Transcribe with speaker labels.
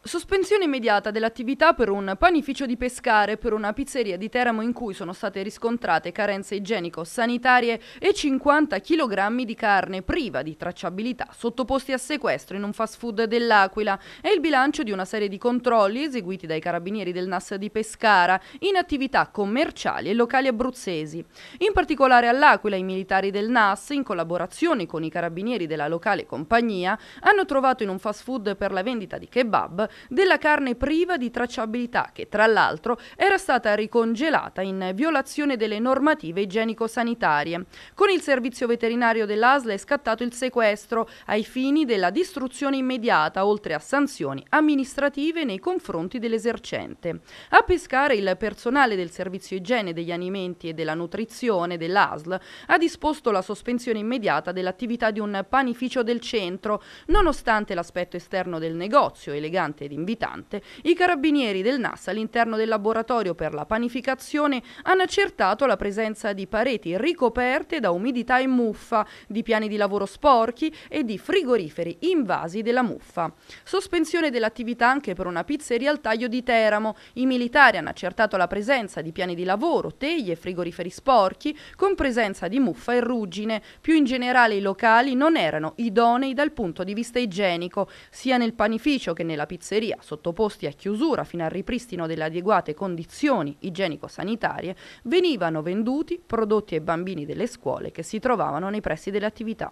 Speaker 1: Sospensione immediata dell'attività per un panificio di pescare per una pizzeria di Teramo in cui sono state riscontrate carenze igienico-sanitarie e 50 kg di carne priva di tracciabilità sottoposti a sequestro in un fast food dell'Aquila È il bilancio di una serie di controlli eseguiti dai carabinieri del NAS di Pescara in attività commerciali e locali abruzzesi. In particolare all'Aquila i militari del NAS, in collaborazione con i carabinieri della locale compagnia, hanno trovato in un fast food per la vendita di kebab della carne priva di tracciabilità che tra l'altro era stata ricongelata in violazione delle normative igienico-sanitarie. Con il servizio veterinario dell'ASL è scattato il sequestro ai fini della distruzione immediata oltre a sanzioni amministrative nei confronti dell'esercente. A pescare il personale del servizio igiene degli alimenti e della nutrizione dell'ASL ha disposto la sospensione immediata dell'attività di un panificio del centro, nonostante l'aspetto esterno del negozio, elegante pesante ed invitante, i carabinieri del NAS all'interno del laboratorio per la panificazione hanno accertato la presenza di pareti ricoperte da umidità e muffa, di piani di lavoro sporchi e di frigoriferi invasi della muffa. Sospensione dell'attività anche per una pizzeria al taglio di Teramo. I militari hanno accertato la presenza di piani di lavoro, teglie e frigoriferi sporchi con presenza di muffa e ruggine. Più in generale i locali non erano idonei dal punto di vista igienico, sia nel panificio che nella pizzeria pizzeria, sottoposti a chiusura fino al ripristino delle adeguate condizioni igienico-sanitarie, venivano venduti prodotti ai bambini delle scuole che si trovavano nei pressi delle attività.